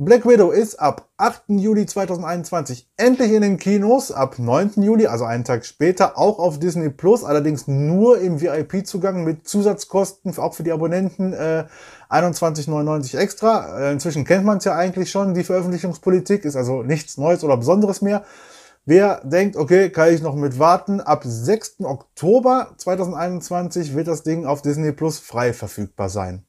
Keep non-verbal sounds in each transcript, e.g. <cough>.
Black Widow ist ab 8. Juli 2021 endlich in den Kinos, ab 9. Juli, also einen Tag später, auch auf Disney Plus, allerdings nur im VIP-Zugang mit Zusatzkosten, auch für die Abonnenten, äh, 21,99 extra. Äh, inzwischen kennt man es ja eigentlich schon, die Veröffentlichungspolitik ist also nichts Neues oder Besonderes mehr. Wer denkt, okay, kann ich noch mit warten, ab 6. Oktober 2021 wird das Ding auf Disney Plus frei verfügbar sein.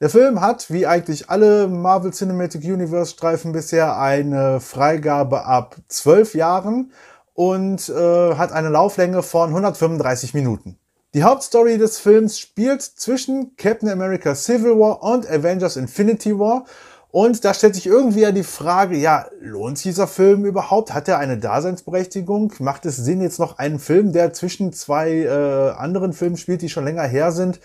Der Film hat, wie eigentlich alle Marvel Cinematic Universe Streifen bisher, eine Freigabe ab 12 Jahren und äh, hat eine Lauflänge von 135 Minuten. Die Hauptstory des Films spielt zwischen Captain America Civil War und Avengers Infinity War. Und da stellt sich irgendwie ja die Frage, ja, lohnt sich dieser Film überhaupt? Hat er eine Daseinsberechtigung? Macht es Sinn, jetzt noch einen Film, der zwischen zwei äh, anderen Filmen spielt, die schon länger her sind,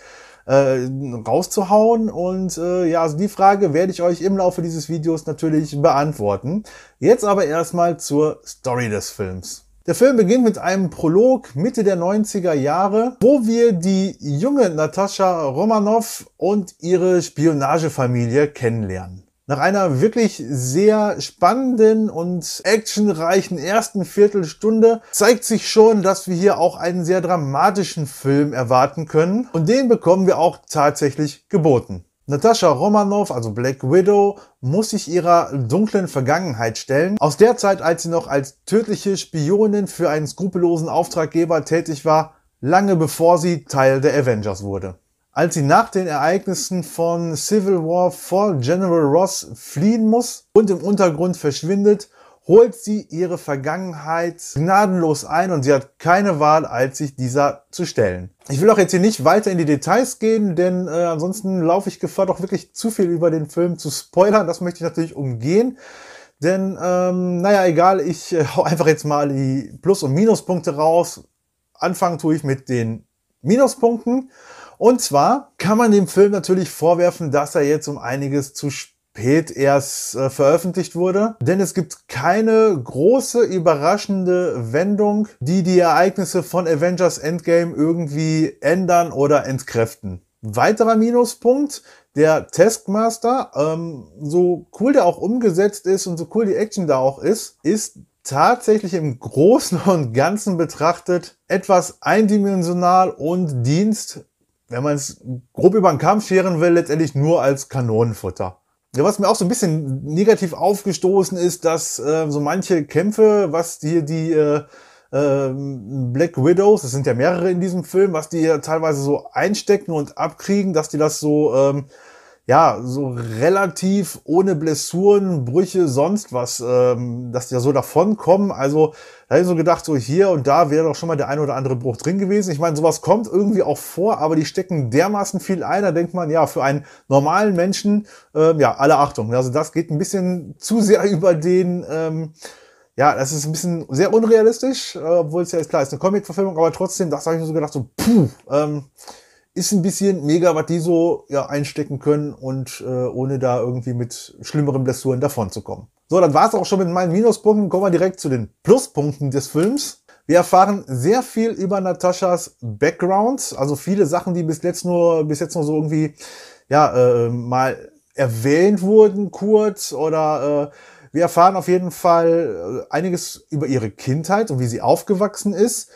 äh, rauszuhauen. Und äh, ja, also die Frage werde ich euch im Laufe dieses Videos natürlich beantworten. Jetzt aber erstmal zur Story des Films. Der Film beginnt mit einem Prolog Mitte der 90er Jahre, wo wir die junge Natascha Romanov und ihre Spionagefamilie kennenlernen. Nach einer wirklich sehr spannenden und actionreichen ersten Viertelstunde zeigt sich schon, dass wir hier auch einen sehr dramatischen Film erwarten können. Und den bekommen wir auch tatsächlich geboten. Natascha Romanov, also Black Widow, muss sich ihrer dunklen Vergangenheit stellen. Aus der Zeit, als sie noch als tödliche Spionin für einen skrupellosen Auftraggeber tätig war, lange bevor sie Teil der Avengers wurde als sie nach den Ereignissen von Civil War vor General Ross fliehen muss und im Untergrund verschwindet, holt sie ihre Vergangenheit gnadenlos ein und sie hat keine Wahl, als sich dieser zu stellen. Ich will auch jetzt hier nicht weiter in die Details gehen, denn äh, ansonsten laufe ich Gefahr, doch wirklich zu viel über den Film zu spoilern. Das möchte ich natürlich umgehen. Denn, ähm, naja, egal, ich äh, hau einfach jetzt mal die Plus- und Minuspunkte raus. Anfangen tue ich mit den Minuspunkten. Und zwar kann man dem Film natürlich vorwerfen, dass er jetzt um einiges zu spät erst äh, veröffentlicht wurde, denn es gibt keine große überraschende Wendung, die die Ereignisse von Avengers Endgame irgendwie ändern oder entkräften. Weiterer Minuspunkt, der Taskmaster, ähm, so cool der auch umgesetzt ist und so cool die Action da auch ist, ist tatsächlich im Großen und Ganzen betrachtet etwas eindimensional und dienst wenn man es grob über den Kamm scheren will, letztendlich nur als Kanonenfutter. Ja, was mir auch so ein bisschen negativ aufgestoßen ist, dass äh, so manche Kämpfe, was hier die äh, äh, Black Widows, es sind ja mehrere in diesem Film, was die hier teilweise so einstecken und abkriegen, dass die das so ähm, ja, so relativ ohne Blessuren, Brüche, sonst was, ähm, dass die ja so davon kommen. Also da habe ich so gedacht, so hier und da wäre doch schon mal der ein oder andere Bruch drin gewesen. Ich meine, sowas kommt irgendwie auch vor, aber die stecken dermaßen viel ein. Da denkt man, ja, für einen normalen Menschen, ähm, ja, alle Achtung. Also das geht ein bisschen zu sehr <laughs> über den... Ähm, ja, das ist ein bisschen sehr unrealistisch, äh, obwohl es ja ist klar ist, eine Comic-Verfilmung, aber trotzdem, das habe ich mir so gedacht, so, puh, ähm, ist ein bisschen mega, was die so ja, einstecken können und äh, ohne da irgendwie mit schlimmeren Blessuren davonzukommen. So, dann war es auch schon mit meinen Minuspunkten. Kommen wir direkt zu den Pluspunkten des Films. Wir erfahren sehr viel über Nataschas Background, also viele Sachen, die bis jetzt nur, bis jetzt nur so irgendwie ja, äh, mal erwähnt wurden, kurz oder äh, wir erfahren auf jeden Fall äh, einiges über ihre Kindheit und wie sie aufgewachsen ist.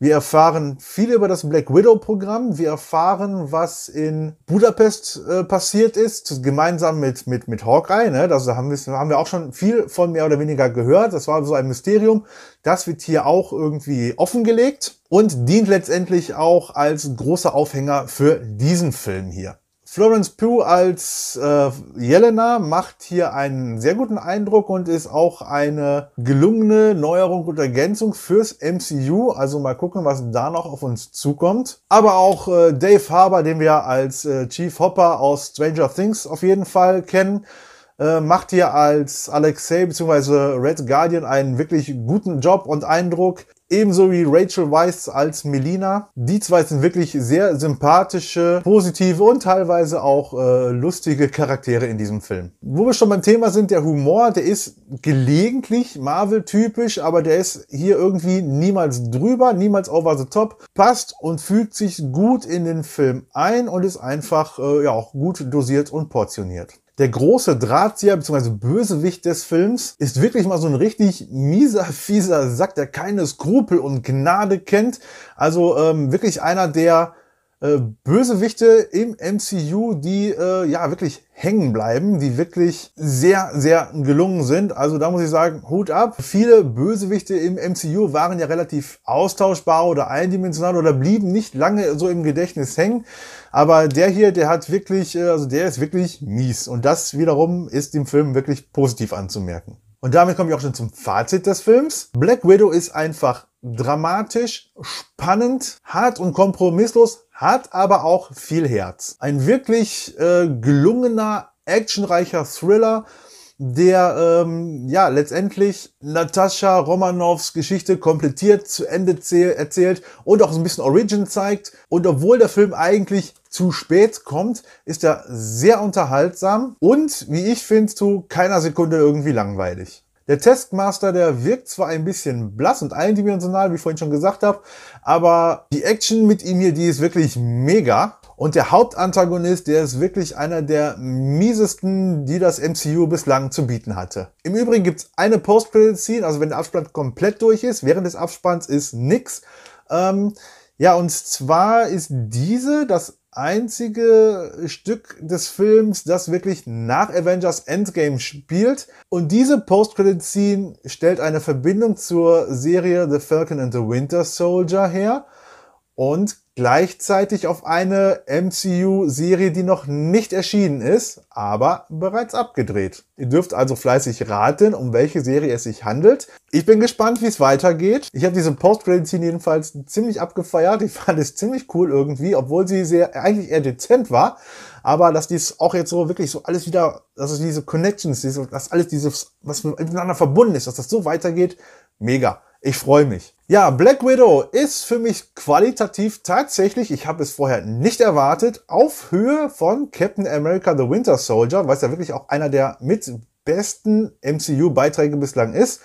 Wir erfahren viel über das Black Widow-Programm. Wir erfahren, was in Budapest äh, passiert ist, gemeinsam mit, mit, mit Hawkeye. Ne? Das haben wir, haben wir auch schon viel von mehr oder weniger gehört. Das war so ein Mysterium. Das wird hier auch irgendwie offengelegt und dient letztendlich auch als großer Aufhänger für diesen Film hier. Florence Pugh als äh, Jelena macht hier einen sehr guten Eindruck und ist auch eine gelungene Neuerung und Ergänzung fürs MCU. Also mal gucken, was da noch auf uns zukommt. Aber auch äh, Dave Harbour, den wir als äh, Chief Hopper aus Stranger Things auf jeden Fall kennen, äh, macht hier als Alexei bzw. Red Guardian einen wirklich guten Job und Eindruck ebenso wie Rachel Weiss als Melina. Die zwei sind wirklich sehr sympathische, positive und teilweise auch äh, lustige Charaktere in diesem Film. Wo wir schon beim Thema sind, der Humor, der ist gelegentlich Marvel-typisch, aber der ist hier irgendwie niemals drüber, niemals over the top, passt und fügt sich gut in den Film ein und ist einfach äh, ja auch gut dosiert und portioniert der große Drahtzieher bzw. Bösewicht des Films ist wirklich mal so ein richtig mieser, <laughs> fieser Sack, der keine Skrupel und Gnade kennt. Also ähm, wirklich einer, der äh, Bösewichte im MCU, die äh, ja wirklich hängen bleiben, die wirklich sehr, sehr gelungen sind. Also da muss ich sagen, Hut ab. Viele Bösewichte im MCU waren ja relativ austauschbar oder eindimensional oder blieben nicht lange so im Gedächtnis hängen. Aber der hier, der hat wirklich, äh, also der ist wirklich mies. Und das wiederum ist dem Film wirklich positiv anzumerken. Und damit komme ich auch schon zum Fazit des Films. Black Widow ist einfach dramatisch, spannend, hart und kompromisslos, hat aber auch viel Herz. Ein wirklich äh, gelungener, actionreicher Thriller, der ähm, ja letztendlich Natascha Romanows Geschichte komplettiert, zu Ende erzählt und auch so ein bisschen Origin zeigt. Und obwohl der Film eigentlich zu spät kommt, ist er sehr unterhaltsam und, wie ich finde, zu keiner Sekunde irgendwie langweilig. Der Taskmaster, der wirkt zwar ein bisschen blass und eindimensional, wie ich vorhin schon gesagt habe, aber die Action mit ihm hier, die ist wirklich mega. Und der Hauptantagonist, der ist wirklich einer der miesesten, die das MCU bislang zu bieten hatte. Im Übrigen gibt's eine Post-Credit-Scene, also wenn der Abspann komplett durch ist, während des Abspanns ist nix. Ähm, ja, und zwar ist diese das einzige Stück des Films, das wirklich nach Avengers Endgame spielt. Und diese Post-Credit-Scene stellt eine Verbindung zur Serie The Falcon and the Winter Soldier her und gleichzeitig auf eine MCU-Serie, die noch nicht erschienen ist, aber bereits abgedreht. Ihr dürft also fleißig raten, um welche Serie es sich handelt. Ich bin gespannt, wie es weitergeht. Ich habe diese post credit szene jedenfalls ziemlich abgefeiert. Ich fand es ziemlich cool irgendwie, obwohl sie sehr, eigentlich eher dezent war. Aber dass dies auch jetzt so wirklich so alles wieder, dass es diese Connections, dass alles dieses, was miteinander verbunden ist, dass das so weitergeht, mega. Ich freue mich. Ja, Black Widow ist für mich qualitativ tatsächlich, ich habe es vorher nicht erwartet, auf Höhe von Captain America The Winter Soldier, weil es ja wirklich auch einer der mit besten MCU-Beiträge bislang ist.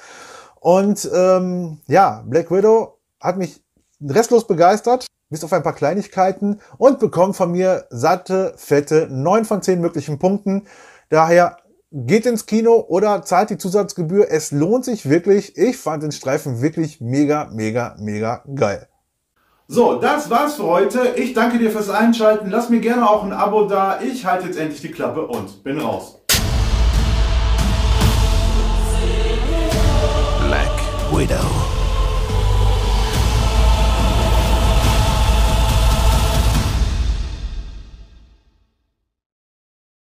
Und ähm, ja, Black Widow hat mich restlos begeistert, bis auf ein paar Kleinigkeiten und bekommt von mir satte, fette 9 von 10 möglichen Punkten. Daher geht ins Kino oder zahlt die Zusatzgebühr. Es lohnt sich wirklich. Ich fand den Streifen wirklich mega, mega, mega geil. So, das war's für heute. Ich danke dir fürs Einschalten. Lass mir gerne auch ein Abo da. Ich halte jetzt endlich die Klappe und bin raus. Black Widow.